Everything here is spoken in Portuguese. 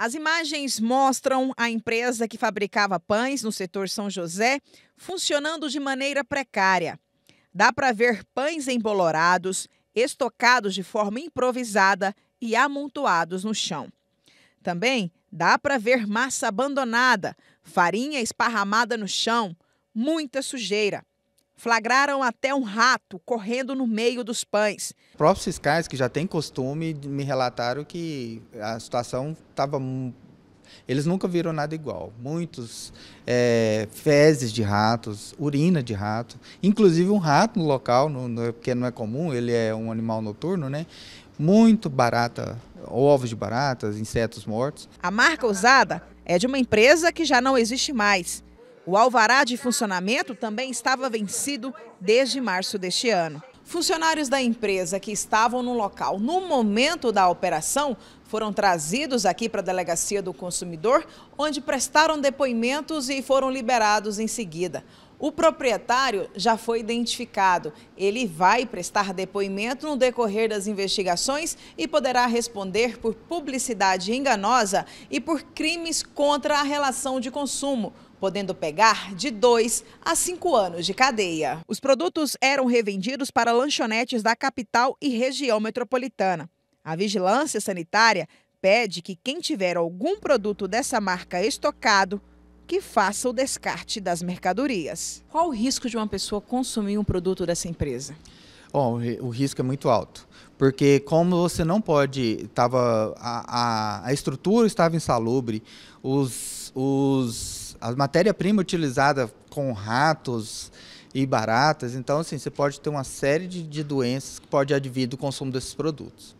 As imagens mostram a empresa que fabricava pães no setor São José funcionando de maneira precária. Dá para ver pães embolorados, estocados de forma improvisada e amontoados no chão. Também dá para ver massa abandonada, farinha esparramada no chão, muita sujeira. Flagraram até um rato correndo no meio dos pães. Próprios fiscais que já têm costume me relataram que a situação estava eles nunca viram nada igual. Muitos é, fezes de ratos, urina de rato, inclusive um rato no local, no, no, porque não é comum, ele é um animal noturno, né? Muito barata, ovos de baratas, insetos mortos. A marca usada é de uma empresa que já não existe mais. O alvará de funcionamento também estava vencido desde março deste ano. Funcionários da empresa que estavam no local no momento da operação foram trazidos aqui para a Delegacia do Consumidor, onde prestaram depoimentos e foram liberados em seguida. O proprietário já foi identificado. Ele vai prestar depoimento no decorrer das investigações e poderá responder por publicidade enganosa e por crimes contra a relação de consumo podendo pegar de 2 a 5 anos de cadeia. Os produtos eram revendidos para lanchonetes da capital e região metropolitana. A vigilância sanitária pede que quem tiver algum produto dessa marca estocado que faça o descarte das mercadorias. Qual o risco de uma pessoa consumir um produto dessa empresa? Bom, o risco é muito alto, porque como você não pode, tava, a, a, a estrutura estava insalubre, os, os a matéria-prima utilizada com ratos e baratas, então assim, você pode ter uma série de, de doenças que pode advir do consumo desses produtos.